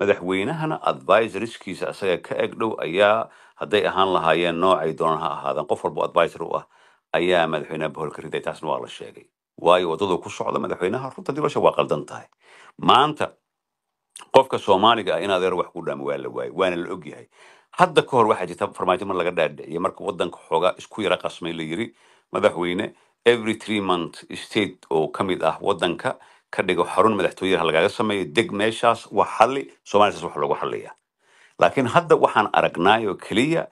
madaxweynahana advisoriskiisa isaga ka eg dhow ayaa hadday ahaan lahaayeen noocay doonan ha ahaadeen qof walbo advisor u ah ayaa madaxweynaha boholka riday taasna waa la sheegay waayo waddadu ku socda madaxweynaha runta dibasha waa qaldan tahay maanta qofka soomaaliga ah in adeer wax ku dhaama waa la waayey waana la og yahay hadda ka hor waxaa jirta farmaajo mar laga dhaadhiciyay marka waddanka xoogaa isku yara qasmay la yiri madaxweyne every three month state oo ka mid ah waddanka ka dhigo xarun madaxtooyaha lagaaga sameeyo deg meeshaas wax xalli soomalisaas wax loogu xalliya laakiin hadda waxaan aragnay oo keliya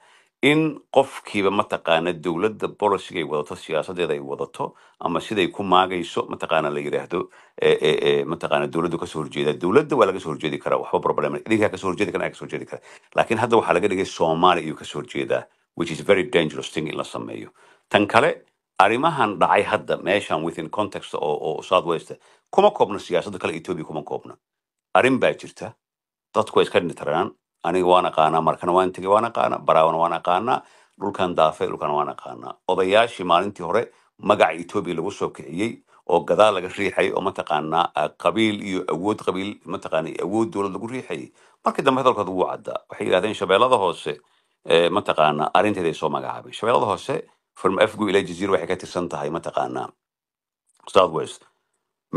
in qofkiiba mataqaana dowladda bolosygay wadato siyaasadeeda ay wadato ama siday ku maagayso mataqaana la yidhaahdo e, e, e, mataqaana dowladdu kasoo horjeeda dowladda waa laga soo horjeedi karaa waxba problem idinkaa kasoo horjeedi karaa kasoo horjeedi karaa laakiin hadda waxaa laga dhigay soomaaliya iyuu kasoo horjeedaa which is very dangerous thing in la sameeyo tan kale arrimahan dhacay hadda meeshan within context oo southwest kuma koobna siyaasadda kale ethiopia kuma koobna arrin baa jirta dadku waa iska dhinitaraan aniga waan aqaanaa markana waan tegay waan aqaanaa baraawana waan aqaanaa dhulkan daafay dhulkan waan aqaanaa odayaashii maalintii hore magaca ethiopia lagu soo kiciyey oo gadaal laga riixay oo mataqaanaa ah, qabiil iyo awood qabiil mataqaana awood dowlad lagu riixayay markii dambe hadalkooda wuu caddaa waxay yidhahdeen shabeellada hoose eh, mataqaana arrinteeday soo magacaabeen shabeellada hoose from afgu ilaa jaziira waxay ka tirsan tahay mataqaanaa south west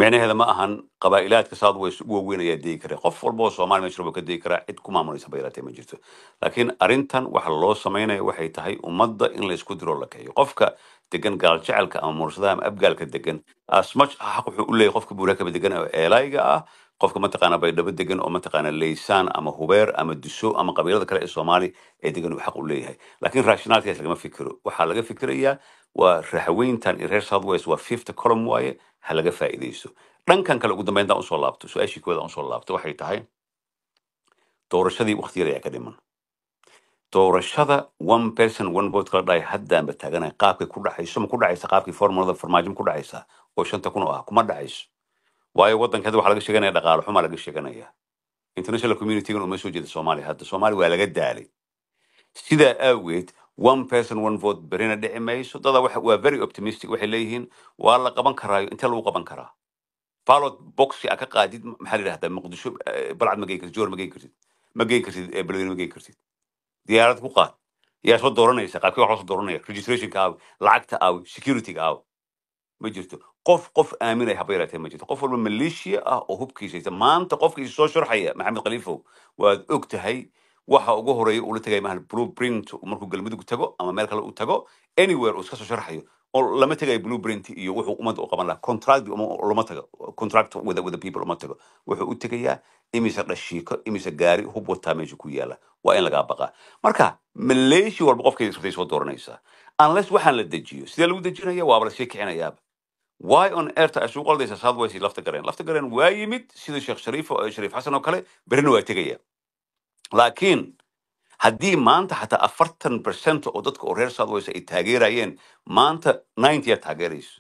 micnaheeda ma ahan qabaa'ilaadka south west ugu waaweyn ayaa degi kara qof walba oo soomaali meesha rabuu ka degi karaa cid ku maamulaysa ba ma jirto laakiin arrintan waxa loo sameynaya waxay tahay ummadda in laysku diro la kaeyo qofka degan gaaljecelka ama muursadaha ama abgaalka degan as much xaq wuxuu u leeyahy qofka buurakaba degan oo eelayga ah qofka mataqaana baydhabo degan oo mataqaana laysaan ama hubeer ama duso ama qabiilada kale ee soomaali ee degan uu xaq u leeyahay lakiin rationalkaas lagama fikiro waxaa laga fikirayaa waa raxweyntan iyo reer southwest waa fifty column waaye ha laga faa'iidaysto dhankan kale ugu dambeyn daan usoo laabto su-aashii koowaad aan usoo laabto waxay tahay doorashadii wakti yar ayaa ka dhiman doorashada one person one vote kala dhahay haddaanba taaganahay qaabkay ku dhacayso ma ku dhacaysa qaabkii formulada farmaajo ma ku dhacaysa oo shanta kun oo ah kuma dhacayso waayo waddanka hadda waxa laga sheeganaya dhaqaale xumaa laga sheeganaya international communitigan uma soo jeeda soomaaliya hadda soomaaliya waa laga daalay sidaa aageed one person one vote berina dhici mayso dada waa very optimistic waxay leeyihiin waa la qaban karaayo intee lagu qaban karaa ballot boxi aa ka qaadid maxaa la yidhahdaa muqdisho eh, balcad ma geyn kartid joor ma geyn kartid ma geyn kartid eh, beledweyne ma geyn kartid diyaarad ku qaad yaa soo dooranaysa qaabkii wax loo soo dooranaya registrationka aawi lacagta aawi security-ga aawi ma jirto qof qof aaminaya haba yaratee ma jirto qof walba maleeshiya ah oo hubkiisaysa maanta qofkiisa soo shorxaya maxamed khaliifow waad og tahay waxa ugu horeeya ula tagay maahan blue print markuu galmudug tago ama meel kale u tago anywhere uu iska soo sharxayo oo lama tagayo blue iyo wuxuu ummadda u qaban lahaa contract lama tago contract with the people lama tago wuxuu u tegayaa imise dhashiiko imise gaari hub wataa meesha ku yaala waa in lagaa baqaa marka maleeshi walba qofkayda isutay soo dooranaysaa unless waxaan la dejiyo sidee lagu dejinaya waaba la shii kicinayaaba why on earth ay sugu qaldaysaa southwise lafta gareen waa yimid sidii sheekh shariif uh, shariif xasan oo kale berina waa tegaya laakiin haddii maanta xataa afartan percent oo dadka oo reer southwise ay taageerayeen maanta ninetya taageerayso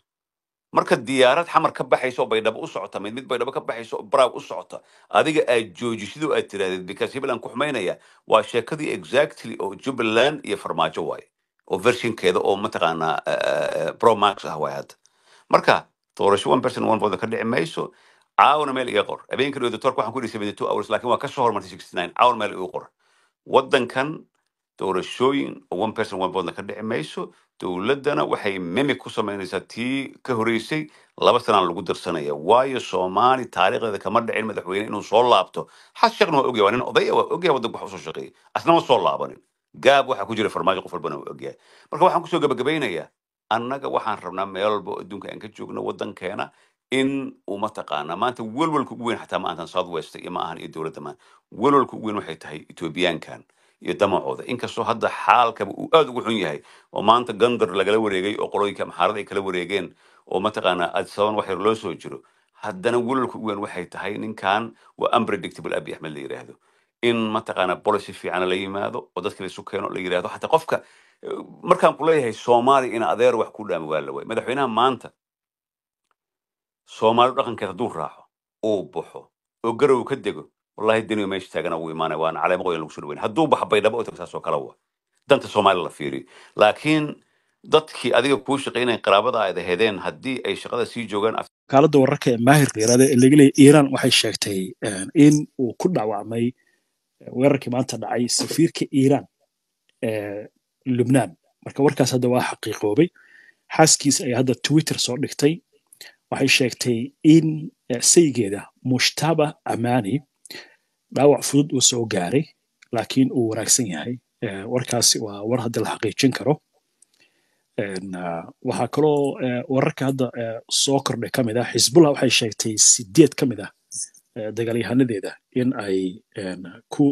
marka diyaarad xamar ka baxaysa oo baydhabo u socota mid mid baydhabo ka baxaysa oo baraag u socota adiga aad joojisidoo aad tiraahdeed because hibeland ku xumaynaya waa sheekadii exactly oo jubbaland iyo farmaajo waaye oo vershinkeeda oo mataqaanaa promax ah waay hadda marka doorasho one person one vote ka dhici mayso caawna meel iga qor habeenkan editorka waxaan ku yidhi seventy two hours laakiin waa kasoo soo hormartay sixty nine caawna meel igu qor waddankan doorashooyin oo one person one vote ka dhici mayso dowladdana waxay memi ku samaynaysaa tii ka horeysay laba sanaan lagu darsanaya waayo soomaali taariikhdeeda kama dhicin madaxweyne inuu soo laabto xas sheekhna waa ogya waa nin odaya waa ogya waddanka wax usoo shaqeeyay asna ma soo laabanin gaab waxaa ku jira farmaajo qof walbana waa ogyahay marka waxaan kusoo gabagabaynayaa annaga waxaan rabnaa meel walba adduunka aan ka joogno waddankeena in uu mataqaanaa maanta welwalka ugu weyn xataa maahan south west iyo ma ahan iyo dowladda maan welwalka ugu weyn waxay tahay etoobiyaankan iyo damacooda inkastoo hadda xaalkaba uu aada ugu xun yahay oo maanta gandar lagala wareegay oo qolooyinka amxaarada ay kala wareegeen oo mataqaanaa adsaban wax yar loo soo jiro haddana welwalka ugu weyn waxay tahay ninkan waa unpredictable abi axmed la yidhaahdo in mataqaana policy fiicana la yimaado oo dadka la isu keeno la yidhahdo xataa qofka markaan ku leeyahay in adeer wax ku dhaami waa la way madaxweynaha maanta soomaalidu dhaqankeed hadduu raaco uu baxo oo garow ka dego wallahi deniga meesha taagana wuu imaanaya waana caleemo qoyan lagu soo hadduu baxa baydhabo u tago kale wa danta soomaaliya la fiiriyo laakiin dadkii adiga kuu shaqaynaya qaraabada aad ahedeen haddii ay shaqada sii joogaan wakaaladda wararka ee maahir diirade ee laga iiraan waxay sheegtay eh, in uu ku dhaawacmay weerarkii maanta dhacay safiirka iiraan lubnaan marka warkaas hadda waa xaqiiqoobay xaaskiis ayaa hadda twitter soo dhigtay waxay sheegtay in eh, saygeeda mushtaba amaani dhaawac fudud uu soo gaaray laakiin uu wanaagsan yahay eh, warkaasi waa war hadda la xaqiijin karo ah, waxaa kaloo eh, wararka hadda soo kordhay ka mid ah xisbullah waxay sheegtay sideed ka mid ah dagaalyahanadeeda in ay ku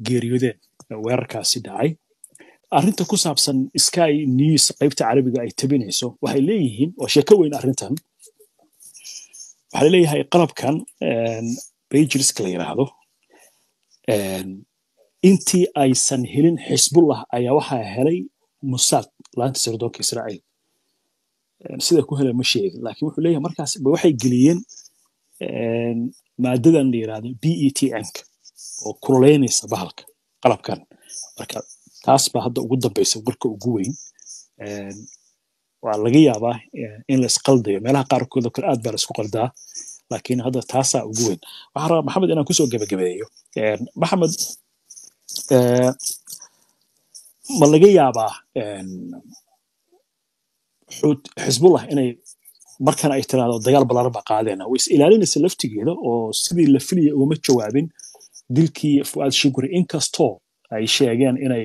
geeriyoodeen weerarkaasi dhacay arrinta ku saabsan sky news qaybta carabiga ay tabinayso waxay leeyihiin oo sheeko weyn arrintan waxaa leeyahay qalabkan bajirska la yidhaahdo intii aysan helin xisbullah ayaa waxaa helay musaad laanta sirdoonka israa'iil sida ku hela ma sheegin laakiin wuxuu leeyahay markaas waxay geliyeen Ehm, maadadan la yirahdo b e t nk oo kuruleynaysa bahalka qalabkan marka taas baa hadda ugu dambaysa warka ugu weyn ehm, waa laga yaabaa eh, in la isqaldayo meelaha qaarkood oo kale aad baa la isku qaldaa laakiin hadda taasaa ugu weyn waxaan rabaa maxamed inaan kusoo gebagabeeyo ehm, maxamed eh, ma laga yaabaa xisbullah inay markan ay tiraahdo dagaal balaaran ba qaadeen way is ilaalinaysa laftigeeda oo sidii la filaya ugama jawaabin dilkii fu'aad shuguri inkastoo ay sheegeen inay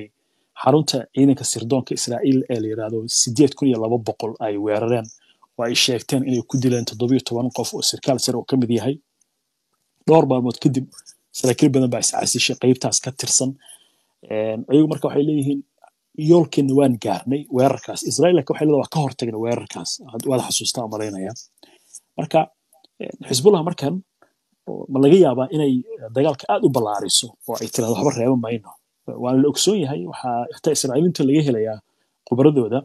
xarunta ciidanka sirdoonka israa'iil ee la yidhaahdo sideed kun iyo laba boqol ay weerareen oo ay sheegteen inay ku dileen toddobiyo toban qof oo sarkaal sare oo ka mid yahay dhowr maalmood kadib saraakiil badan baa iscasishay qeybtaas ka tirsan ehm, ayagu marka waxay leeyihiin yoolkeena waan gaarnay weerarkaas israailka waxay leedahay waa ka hortagna weerarkaas waad xasuustaa malaynaya marka xisbullah eh, markan ma laga yaabaa inay eh, dagaalka aad u ballaariso oo ay tirahdo waxba reebo mayno eh, waana la ogsoon yahay waxaa xitaa israa'iiliinta laga helayaa khubradooda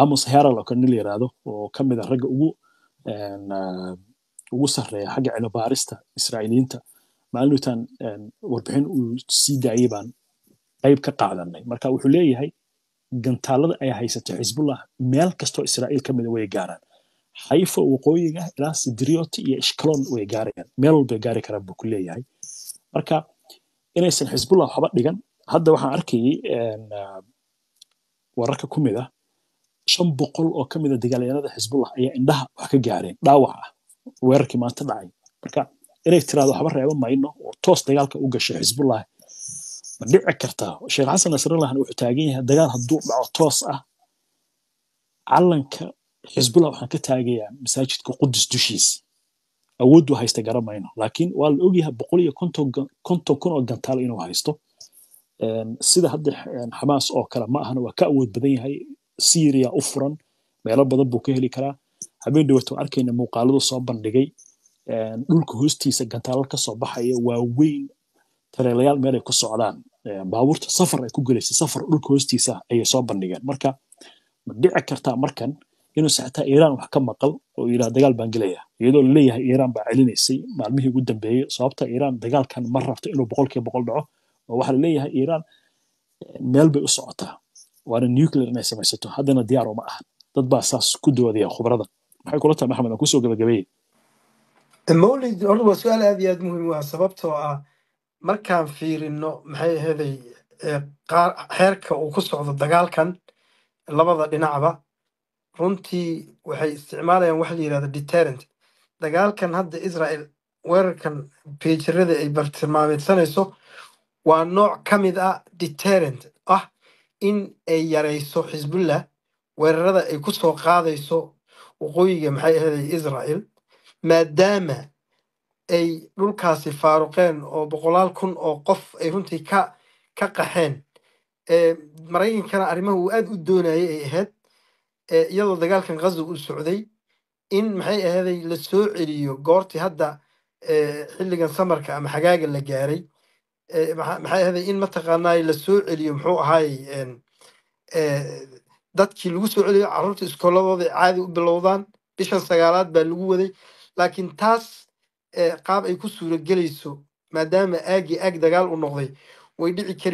amos herald oo kale nin la yiraahdo oo ka mid a ah ragga ugu ugu sarreeya xagga cilobaarista israa'iiliinta maalintan warbixin uu sii daayey baan qayb ka qaadanay marka wuxuu leeyahay gantaalada ay haysato xisbullah meel kastoo israa'iil ka mida ah way gaaraan xayfo waqooyiga ilaa ah, sidriyooti iyo ishkaloon way gaarayaan meel walbay gaari karaan buu ku marka inaysan xisbullah waxba dhigan hadda waxaan arkayay wararka ku mid ah shan boqol oo ka mida ah dagaalyahanada xisbullah ayaa indhaha wax ka gaareen dhaawac ah weerarkii maanta dhacay marka inay tiraado waxba reeba mayno oo toos dagaalka u gasho xisbullah ma dhici kartaa sheekh xasan nasralahna wuxuu taagan yahay dagaal hadduu dhaco toos ah calanka xisbullah waxaan ka taagayaa masaajidka qudus dushiisa awooddu haysta garamayno laakiin waa la ogyahay boqol iyo konton kun oo gantaal inuu haysto ehm, sida hadda xamaas ehm, oo kale ma ahana waa ka awood badan yahay syria u furan meelo badan buu ka heli karaa habeen dhawaato arkayna muuqaaladu soo bandhigay ehm, dhulka hoostiisa gantaalal ka baxaya waaweyn tareelayaal meel ku socdaan baabuurta safar ay ku gelaysay safar dhulka hoostiisa ayay soo bandhigeen marka ma dhici kartaa markan inuu xataa iiraan wax ka maqal oo yidhaha dagaal baan gelaya iyadoo laleeyahay iiraan baa celinaysay maalmihii ugu dambeeyey sababta iiraan dagaalkan ma rabto inuu boqolkiiba boqol dhaco oo waxaa laleeyahay iiraan meel bay u socotaa waana nuclear inay samaysato haddana diyaar uma ahan dad baa saas ku doodaya khubrada maxay kula tahay maxamed aan kusoo gabagabeeyey mawlid horta waa su-aal aad iyo aad muhiim u ah sababtoo ah markaan fiirino maxay aheeday qaar heerka uu ku socdo dagaalkan labada dhinacba runtii waxay isticmaalayaan wax la yidhahdo deterrent dagaalkan hadda israel weerarkan beejarada ay bartilmaameysanayso waa nooc ka mid ah deterrent ah in ay yarayso xisbullah weerarada ay ku soo qaadayso waqooyiga maxay aheeday israel maadaama ay dhulkaasi faaruqeen oo boqolaal kun oo qof ay runtii ka ka qaxeen maraykankana arrimaha uu aada u doonayay ay ahayd iyadoo dagaalkan ghazow uu socday in maxay aheeday la soo celiyo goortii hadda xilligan samarka ama xagaaga la gaaray maxay aheeday in mataqaanaay la soo celiyo muxuu ahaay dadkii lagu soo celiyo carruurta iskooladooda caadi u bilowdaan bishan sagaalaad baa lagu waday laakiin taas qaab ay ku suuragelayso maadaama aagii aag dagaal u noqday way dhici kari